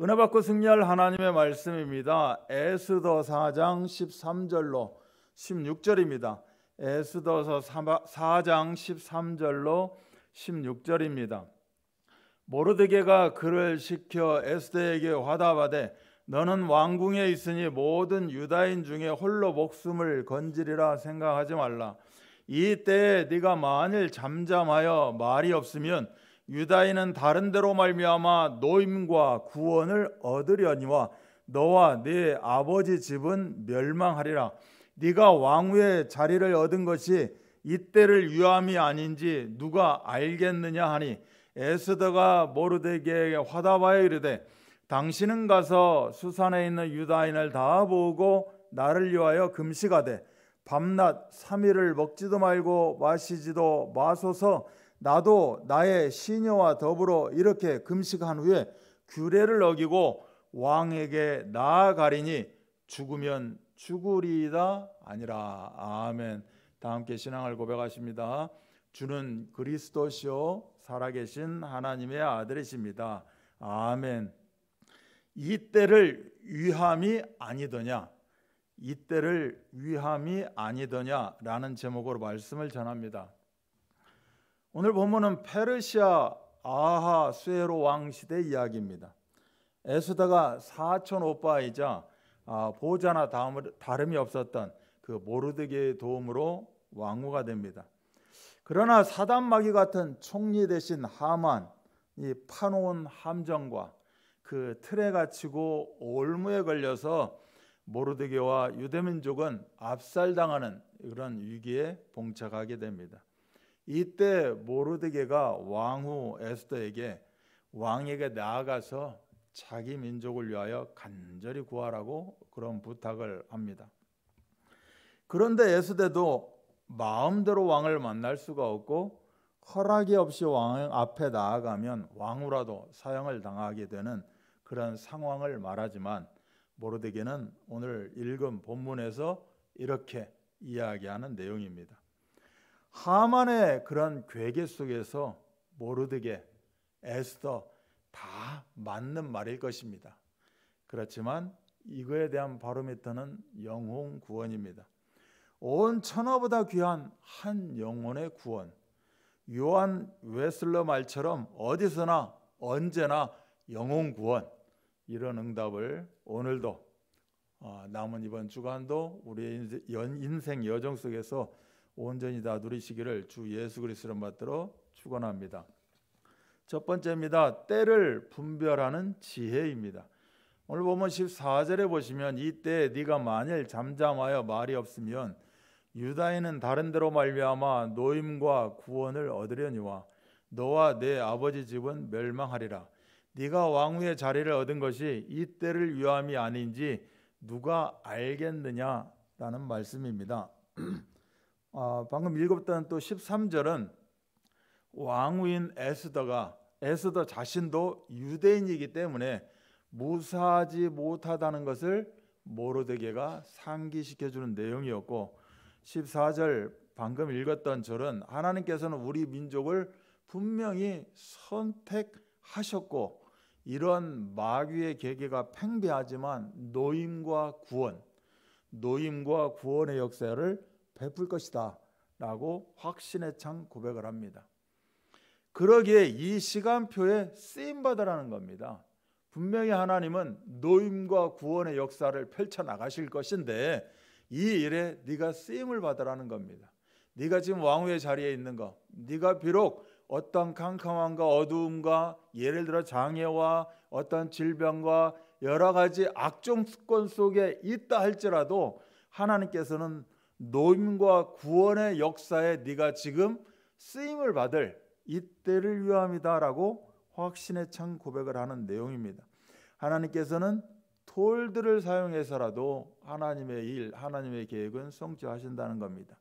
은혜 받고 승리할 하나님의 말씀입니다. 에스더사 장 13절로 16절입니다. 에스더서 4장 13절로 16절입니다. 모르드게가 그를 시켜 에스더에게 화답하되 너는 왕궁에 있으니 모든 유다인 중에 홀로 목숨을 건지리라 생각하지 말라. 이때 네가 만일 잠잠하여 말이 없으면 유다인은 다른 데로 말미암아 노임과 구원을 얻으려니와 너와 네 아버지 집은 멸망하리라 네가 왕후의 자리를 얻은 것이 이때를 유함이 아닌지 누가 알겠느냐 하니 에스더가 모르데게 화답하여 이르되 당신은 가서 수산에 있는 유다인을 다 보고 나를 위하여 금식하되 밤낮 삼일을 먹지도 말고 마시지도 마소서 나도 나의 시녀와 더불어 이렇게 금식한 후에 규례를 어기고 왕에게 나아가리니 죽으면 죽으리다 아니라 아멘. 다 함께 신앙을 고백하십니다. 주는 그리스도시요 살아계신 하나님의 아들이십니다. 아멘. 이때를 위함이 아니더냐? 이때를 위함이 아니더냐라는 제목으로 말씀을 전합니다. 오늘 본문은 페르시아 아하수에로 왕시대 이야기입니다. 에스다가 사촌 오빠이자 아, 보좌나 다름이 없었던 그 모르드게의 도움으로 왕후가 됩니다. 그러나 사단마귀 같은 총리 대신 하만 이 파놓은 함정과 그 틀에 갇히고 올무에 걸려서 모르드게와 유대민족은 압살당하는 그런 위기에 봉착하게 됩니다. 이때 모르드게가 왕후 에스더에게 왕에게 나아가서 자기 민족을 위하여 간절히 구하라고 그런 부탁을 합니다. 그런데 에스더도 마음대로 왕을 만날 수가 없고 허락이 없이 왕 앞에 나아가면 왕후라도 사형을 당하게 되는 그런 상황을 말하지만 모르드게는 오늘 읽은 본문에서 이렇게 이야기하는 내용입니다. 하만의 그런한 괴계 속에서 모르드게 에스더 다 맞는 말일 것입니다. 그렇지만 이거에 대한 바로미터는 영혼 구원입니다. 온 천하보다 귀한 한 영혼의 구원. 요한 웨슬러 말처럼 어디서나 언제나 영혼 구원 이런 응답을 오늘도 어, 남은 이번 주간도 우리의 인생 여정 속에서 온전히 다 누리시기를 주 예수 그리스도로 받들어 축원합니다. 첫 번째입니다. 때를 분별하는 지혜입니다. 오늘 보면 14절에 보시면 이때 네가 만일 잠잠하여 말이 없으면 유다인은 다른 데로 말미암아 노임과 구원을 얻으려니와 너와 내 아버지 집은 멸망하리라. 네가 왕후의 자리를 얻은 것이 이때를 위함이 아닌지 누가 알겠느냐라는 말씀입니다. 어, 방금 읽었던 또 13절은 왕후인 에스더가 에스더 자신도 유대인이기 때문에 무사하지 못하다는 것을 모르드게가 상기시켜 주는 내용이었고 14절 방금 읽었던 절은 하나님께서는 우리 민족을 분명히 선택하셨고 이런 마귀의 계계가 팽배하지만 노임과 구원, 노임과 구원의 역사를 베풀 것이다. 라고 확신에 찬 고백을 합니다. 그러기에 이 시간표에 쓰임받으라는 겁니다. 분명히 하나님은 노임과 구원의 역사를 펼쳐나가실 것인데 이 일에 네가 쓰임을 받으라는 겁니다. 네가 지금 왕후의 자리에 있는 거, 네가 비록 어떤 캄캄함과 어두움과 예를 들어 장애와 어떤 질병과 여러 가지 악종 습권 속에 있다 할지라도 하나님께서는 노임과 구원의 역사에 네가 지금 쓰임을 받을 이때를 위함이다라고 확신에 찬 고백을 하는 내용입니다. 하나님께서는 돌들을 사용해서라도 하나님의 일, 하나님의 계획은 성취하신다는 겁니다.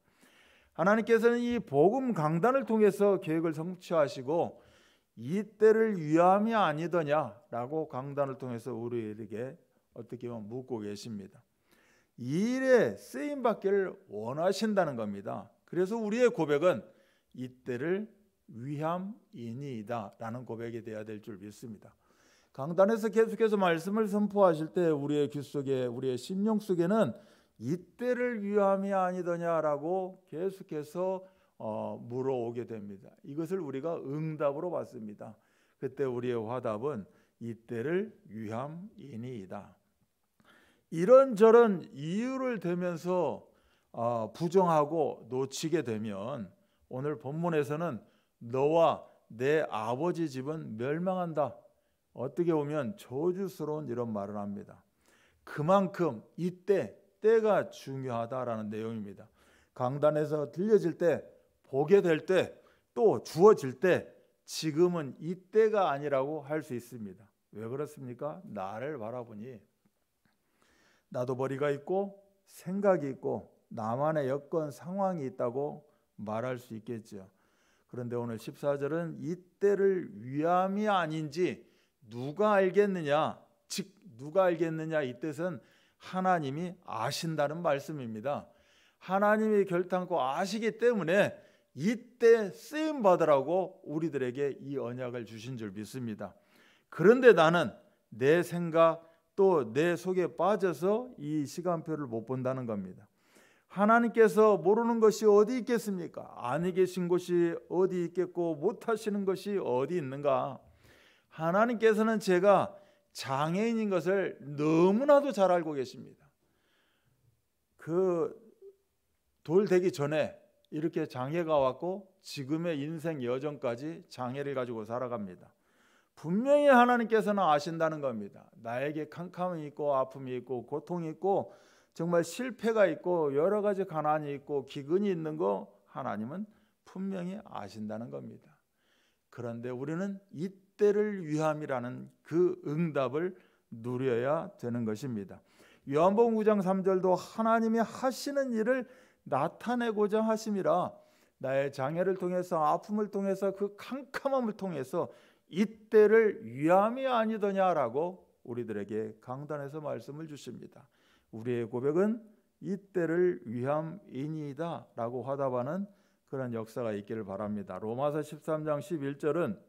하나님께서는 이 복음 강단을 통해서 계획을 성취하시고 이때를 위함이 아니더냐라고 강단을 통해서 우리에게 어떻게 보면 묻고 계십니다. 일에 쓰임 받기를 원하신다는 겁니다. 그래서 우리의 고백은 이때를 위함이니이다라는 고백이 되어야 될 줄 믿습니다. 강단에서 계속해서 말씀을 선포하실 때 우리의 귀 속에 우리의 심령 속에는 이때를 위함이 아니더냐라고 계속해서 어, 물어오게 됩니다. 이것을 우리가 응답으로 받습니다. 그때 우리의 화답은 이때를 위함이니이다. 이런저런 이유를 대면서 어, 부정하고 놓치게 되면 오늘 본문에서는 너와 내 아버지 집은 멸망한다. 어떻게 보면 저주스러운 이런 말을 합니다. 그만큼 이때 때가 중요하다라는 내용입니다. 강단에서 들려질 때, 보게 될 때, 또 주어질 때 지금은 이때가 아니라고 할 수 있습니다. 왜 그렇습니까? 나를 바라보니 나도 머리가 있고 생각이 있고 나만의 여건 상황이 있다고 말할 수있겠죠 그런데 오늘 14절은 이때를 위함이 아닌지 누가 알겠느냐? 즉 누가 알겠느냐 이 뜻은 하나님이 아신다는 말씀입니다. 하나님이 결단코 아시기 때문에 이때 쓰임 받으라고 우리들에게 이 언약을 주신 줄 믿습니다. 그런데 나는 내 생각, 또내 속에 빠져서 이 시간표를 못 본다는 겁니다. 하나님께서 모르는 것이 어디 있겠습니까? 안에 계신 곳이 어디 있겠고 못하시는 것이 어디 있는가? 하나님께서는 제가 장애인인 것을 너무나도 잘 알고 계십니다. 그돌 되기 전에 이렇게 장애가 왔고 지금의 인생 여정까지 장애를 가지고 살아갑니다. 분명히 하나님께서는 아신다는 겁니다. 나에게 캄캄이 있고 아픔이 있고 고통이 있고 정말 실패가 있고 여러 가지 가난이 있고 기근이 있는 거 하나님은 분명히 아신다는 겁니다. 그런데 우리는 이때를 위함이라는 그 응답을 누려야 되는 것입니다. 요한복음 9장 3절도 하나님이 하시는 일을 나타내고자 하심이라 나의 장애를 통해서 아픔을 통해서 그 캄캄함을 통해서 이때를 위함이 아니더냐라고 우리들에게 강단에서 말씀을 주십니다. 우리의 고백은 이때를 위함이니이다라고 화답하는 그런 역사가 있기를 바랍니다. 로마서 13장 11절은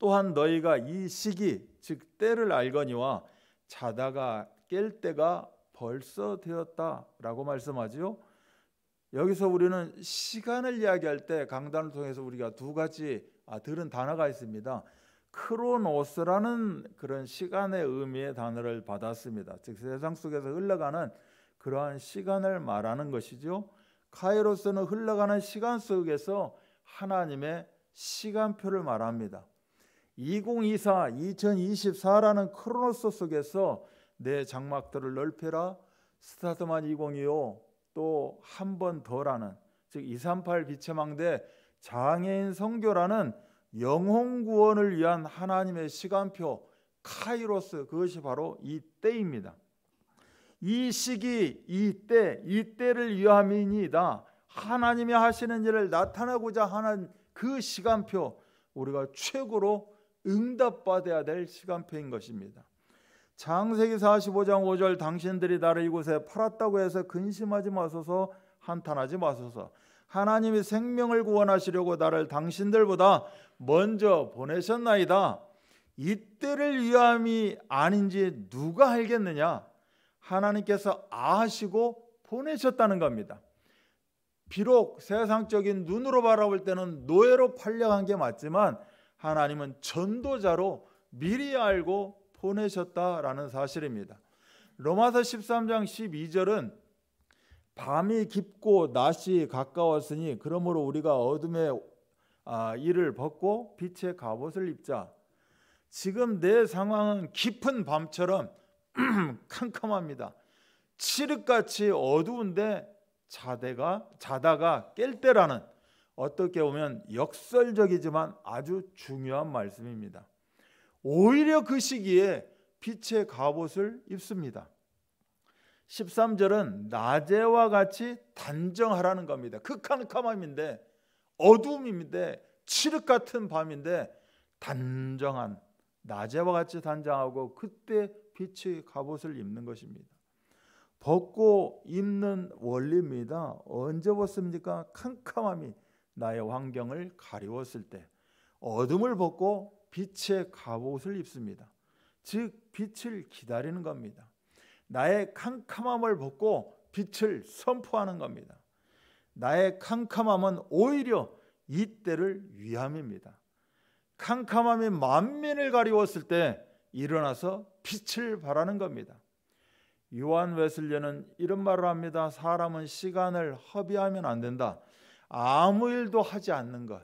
또한 너희가 이 시기 즉 때를 알거니와 자다가 깰 때가 벌써 되었다라고 말씀하지요. 여기서 우리는 시간을 이야기할 때 강단을 통해서 우리가 두 가지 아, 들은 단어가 있습니다. 크로노스라는 그런 시간의 의미의 단어를 받았습니다. 즉 세상 속에서 흘러가는 그러한 시간을 말하는 것이죠. 카이로스는 흘러가는 시간 속에서 하나님의 시간표를 말합니다. 2024, 2024라는 크로노스 속에서 내 장막들을 넓혀라. 스타트만 2025, 또한 번 더라는 즉 238 빛의 망대 장애인 성교라는 영혼 구원을 위한 하나님의 시간표 카이로스 그것이 바로 이 때입니다. 이 시기 이때 이때를 위함이니이다. 하나님이 하시는 일을 나타내고자 하는 그 시간표 우리가 최고로 응답받아야 될 시간표인 것입니다. 장세기 45장 5절 당신들이 나를 이곳에 팔았다고 해서 근심하지 마소서 한탄하지 마소서 하나님이 생명을 구원하시려고 나를 당신들보다 먼저 보내셨나이다. 이때를 위함이 아닌지 누가 알겠느냐? 하나님께서 아시고 보내셨다는 겁니다. 비록 세상적인 눈으로 바라볼 때는 노예로 팔려간 게 맞지만 하나님은 전도자로 미리 알고 보내셨다라는 사실입니다. 로마서 13장 12절은 밤이 깊고 낮이 가까웠으니 그러므로 우리가 어둠의 아, 일을 벗고 빛의 갑옷을 입자. 지금 내 상황은 깊은 밤처럼 캄캄합니다. 칠흑같이 어두운데 자대가 자다가 깰 때라는 어떻게 보면 역설적이지만 아주 중요한 말씀입니다. 오히려 그 시기에 빛의 갑옷을 입습니다. 13절은 낮에와 같이 단정하라는 겁니다. 극한캄함인데 어두움인데 칠흑 같은 밤인데 단정한 낮에와 같이 단정하고 그때 빛이 갑옷을 입는 것입니다. 벗고 입는 원리입니다. 언제 벗습니까? 캄캄함이 나의 환경을 가리웠을 때 어둠을 벗고 빛의 갑옷을 입습니다. 즉 빛을 기다리는 겁니다. 나의 캄캄함을 벗고 빛을 선포하는 겁니다. 나의 캄캄함은 오히려 이때를 위함입니다. 캄캄함이 만민을 가리웠을 때 일어나서 빛을 발하는 겁니다. 요한 웨슬리는 이런 말을 합니다. 사람은 시간을 허비하면 안 된다. 아무 일도 하지 않는 것,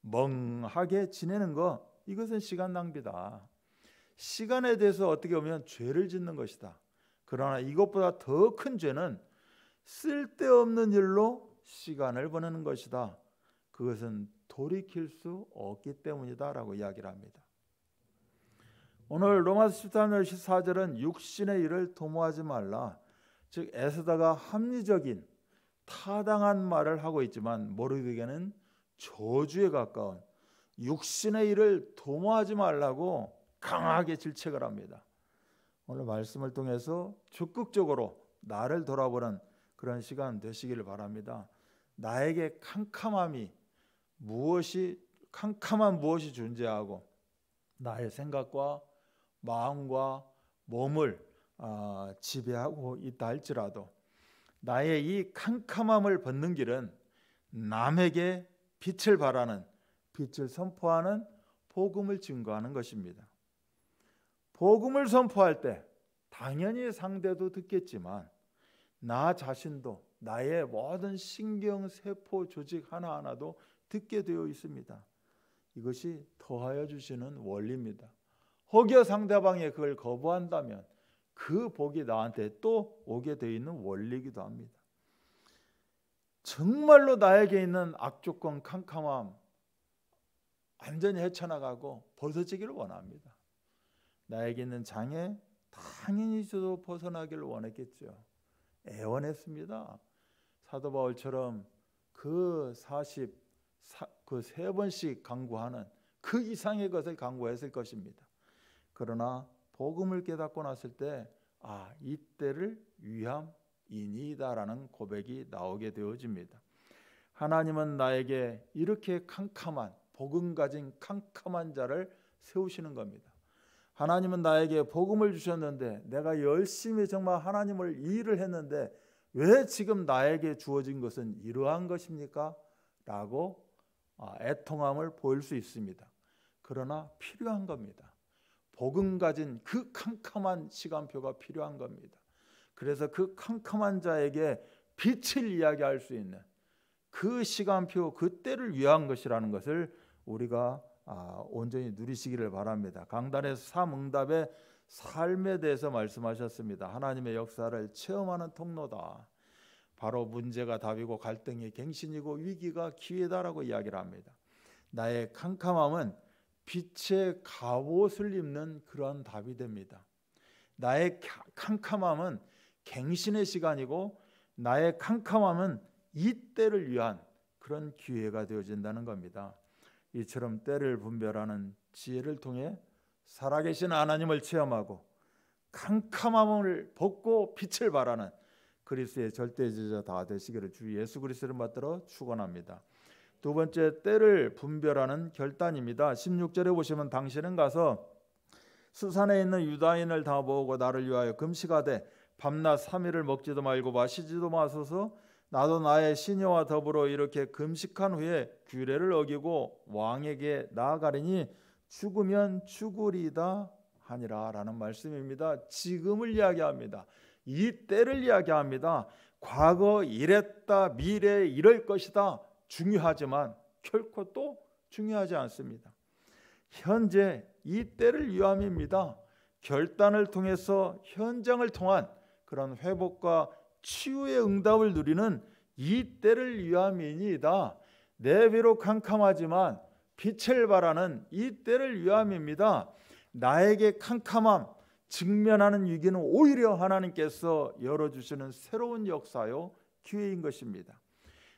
멍하게 지내는 것, 이것은 시간 낭비다. 시간에 대해서 어떻게 보면 죄를 짓는 것이다. 그러나 이것보다 더 큰 죄는 쓸데없는 일로 시간을 보내는 것이다. 그것은 돌이킬 수 없기 때문이다라고 이야기를 합니다. 오늘 로마서 13장 14절은 육신의 일을 도모하지 말라. 즉 에스다가 합리적인 타당한 말을 하고 있지만 모르게는 저주에 가까운 육신의 일을 도모하지 말라고 강하게 질책을 합니다. 오늘 말씀을 통해서 적극적으로 나를 돌아보는 그런 시간 되시기를 바랍니다. 나에게 캄캄함이 무엇이 캄캄한 무엇이 존재하고 나의 생각과 마음과 몸을 어, 지배하고 있다 할지라도 나의 이 캄캄함을 벗는 길은 남에게 빛을 바라는 빛을 선포하는 복음을 증거하는 것입니다. 복음을 선포할 때 당연히 상대도 듣겠지만 나 자신도 나의 모든 신경 세포 조직 하나하나도 듣게 되어 있습니다. 이것이 더하여 주시는 원리입니다. 혹여 상대방이 그걸 거부한다면 그 복이 나한테 또 오게 되어 있는 원리기도 합니다. 정말로 나에게 있는 악조건 캄캄함 완전히 헤쳐나가고 벗어지기를 원합니다. 나에게 있는 장애 당연히 저도 벗어나기를 원했겠죠. 애원했습니다. 사도 바울처럼 그 40, 그 세 번씩 강구하는 그 이상의 것을 강구했을 것입니다. 그러나 복음을 깨닫고 났을 때, 아, 이때를 위함이니다라는 고백이 나오게 되어집니다. 하나님은 나에게 이렇게 캄캄한, 복음 가진 캄캄한 자를 세우시는 겁니다. 하나님은 나에게 복음을 주셨는데 내가 열심히 정말 하나님을 일을 했는데 왜 지금 나에게 주어진 것은 이러한 것입니까? 라고 아, 애통함을 보일 수 있습니다. 그러나 필요한 겁니다. 복음 가진 그 캄캄한 시간표가 필요한 겁니다. 그래서 그 캄캄한 자에게 빛을 이야기할 수 있는 그 시간표, 그 때를 위한 것이라는 것을 우리가 아, 온전히 누리시기를 바랍니다. 강단에 삼응답의 삶에 대해서 말씀하셨습니다. 하나님의 역사를 체험하는 통로다. 바로 문제가 답이고 갈등이 갱신이고 위기가 기회다라고 이야기를 합니다. 나의 캄캄함은 빛의 갑옷을 입는 그런 답이 됩니다. 나의 캄캄함은 갱신의 시간이고 나의 캄캄함은 이때를 위한 그런 기회가 되어진다는 겁니다. 이처럼 때를 분별하는 지혜를 통해 살아계신 하나님을 체험하고 캄캄함을 벗고 빛을 발하는 그리스의 절대지자 다 되시기를 주 예수 그리스를 받들어 축원합니다. 두 번째 때를 분별하는 결단입니다. 16절에 보시면 당신은 가서 수산에 있는 유다인을 다 모으고 나를 위하여 금식하되 밤낮 3일을 먹지도 말고 마시지도 마소서 나도 나의 시녀와 더불어 이렇게 금식한 후에 규례를 어기고 왕에게 나아가리니 죽으면 죽으리다 하니라라는 말씀입니다. 지금을 이야기합니다. 이 때를 이야기합니다. 과거 이랬다, 미래 이럴 것이다 중요하지만 결코 또 중요하지 않습니다. 현재 이 때를 위함입니다. 결단을 통해서 현장을 통한 그런 회복과 치유의 응답을 누리는 이 때를 위함이니이다. 내비로 캄캄하지만 빛을 바라는 이 때를 위함입니다. 나에게 캄캄함 직면하는 위기는 오히려 하나님께서 열어주시는 새로운 역사요 기회인 것입니다.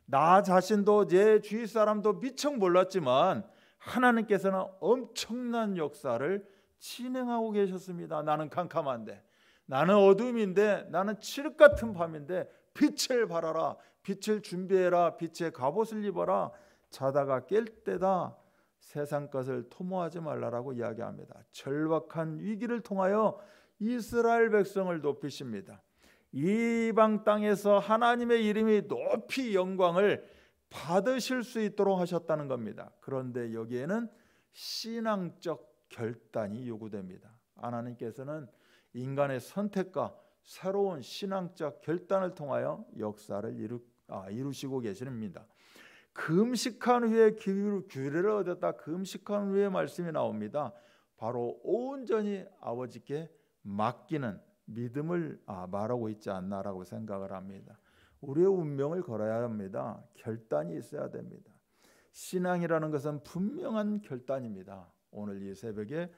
나 자신도 내 주위 사람도 미처 몰랐지만 하나님께서는 엄청난 역사를 진행하고 계셨습니다. 나는 캄캄한데 나는 어둠인데 나는 칠흑 같은 밤인데 빛을 발하라. 빛을 준비해라. 빛의 갑옷을 입어라. 자다가 깰 때다. 세상 것을 토모하지 말라라고 이야기합니다. 절박한 위기를 통하여 이스라엘 백성을 높이십니다. 이방 땅에서 하나님의 이름이 높이 영광을 받으실 수 있도록 하셨다는 겁니다. 그런데 여기에는 신앙적 결단이 요구됩니다. 하나님께서는 인간의 선택과 새로운 신앙적 결단을 통하여 역사를 이루, 아, 이루시고 계십니다. 금식한 후에 규례를 얻었다. 금식한 후에 말씀이 나옵니다. 바로 온전히 아버지께 맡기는 믿음을 아, 말하고 있지 않나라고 생각을 합니다. 우리의 운명을 걸어야 합니다. 결단이 있어야 됩니다. 신앙이라는 것은 분명한 결단입니다. 오늘 이 새벽에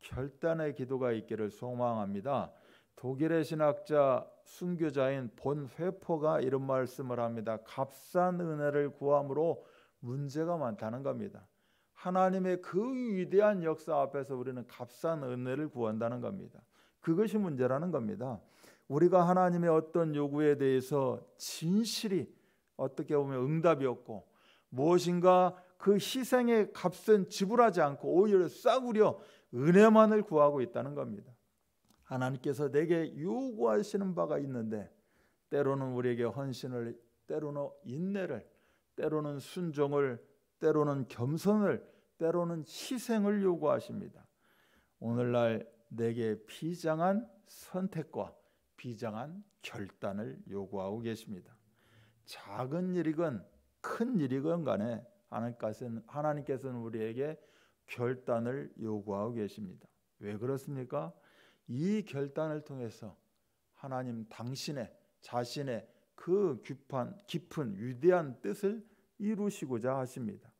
결단의 기도가 있기를 소망합니다. 독일의 신학자 순교자인 본 회포가 이런 말씀을 합니다. 값싼 은혜를 구함으로 문제가 많다는 겁니다. 하나님의 그 위대한 역사 앞에서 우리는 값싼 은혜를 구한다는 겁니다. 그것이 문제라는 겁니다. 우리가 하나님의 어떤 요구에 대해서 진실이 어떻게 보면 응답이 없고 무엇인가 그 희생의 값은 지불하지 않고 오히려 싸구려 은혜만을 구하고 있다는 겁니다. 하나님께서 내게 요구하시는 바가 있는데 때로는 우리에게 헌신을 때로는 인내를 때로는 순종을 때로는 겸손을 때로는 희생을 요구하십니다. 오늘날 내게 비장한 선택과 비장한 결단을 요구하고 계십니다. 작은 일이건 큰 일이건 간에 하나님께서는, 우리에게 결단을 요구하고 계십니다. 왜 그렇습니까? 이 결단을 통해서 하나님 당신의 자신의 그 깊은, 깊은 위대한 뜻을 이루시고자 하십니다.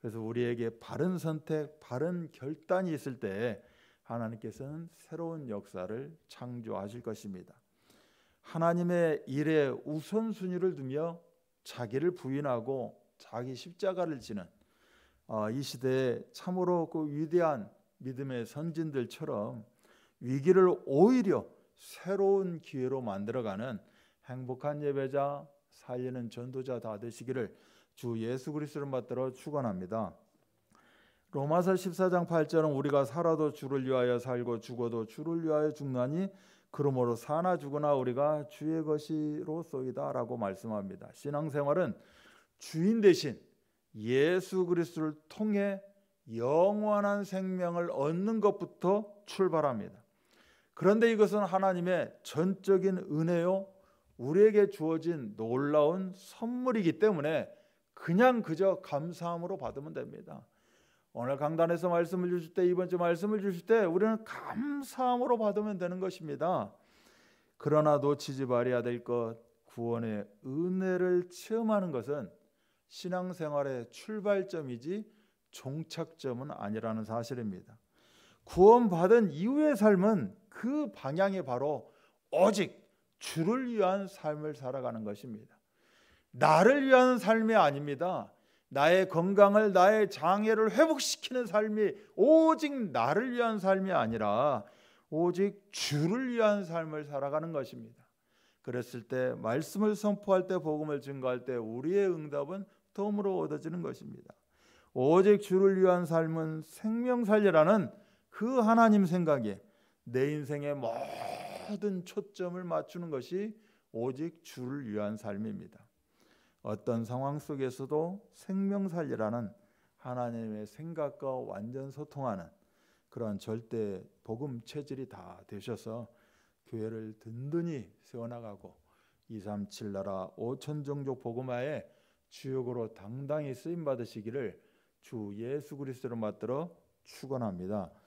그래서 우리에게 바른 선택, 바른 결단이 있을 때 하나님께서는 새로운 역사를 창조하실 것입니다. 하나님의 일에 우선순위를 두며 자기를 부인하고 자기 십자가를 지는 어, 이 시대에 참으로 그 위대한 믿음의 선진들처럼 위기를 오히려 새로운 기회로 만들어가는 행복한 예배자 살리는 전도자 다 되시기를 주 예수 그리스도를 받들어 축원합니다. 로마서 14장 8절은 우리가 살아도 주를 위하여 살고 죽어도 주를 위하여 죽나니 그러므로 사나 죽으나 우리가 주의 것이로쏘이다라고 말씀합니다. 신앙생활은 주인 대신 예수 그리스도를 통해 영원한 생명을 얻는 것부터 출발합니다. 그런데 이것은 하나님의 전적인 은혜요 우리에게 주어진 놀라운 선물이기 때문에 그냥 그저 감사함으로 받으면 됩니다. 오늘 강단에서 말씀을 주실 때 이번 주 말씀을 주실 때 우리는 감사함으로 받으면 되는 것입니다. 그러나 놓치지 말아야 될 것 구원의 은혜를 체험하는 것은 신앙생활의 출발점이지 종착점은 아니라는 사실입니다. 구원받은 이후의 삶은 그 방향이 바로 오직 주를 위한 삶을 살아가는 것입니다. 나를 위한 삶이 아닙니다. 나의 건강을 나의 장애를 회복시키는 삶이 오직 나를 위한 삶이 아니라 오직 주를 위한 삶을 살아가는 것입니다. 그랬을 때 말씀을 선포할 때 복음을 증거할 때 우리의 응답은 도움으로 얻어지는 것입니다. 오직 주를 위한 삶은 생명 살려라는 그 하나님 생각에 내 인생의 모든 초점을 맞추는 것이 오직 주를 위한 삶입니다. 어떤 상황 속에서도 생명 살리라는 하나님의 생각과 완전 소통하는 그러 절대 복음 체질이 다 되셔서 교회를 든든히 세워나가고 237 나라 5천 종족 복음화에 주역으로 당당히 쓰임 받으시기를 주 예수 그리스도로 맞들어 축원합니다.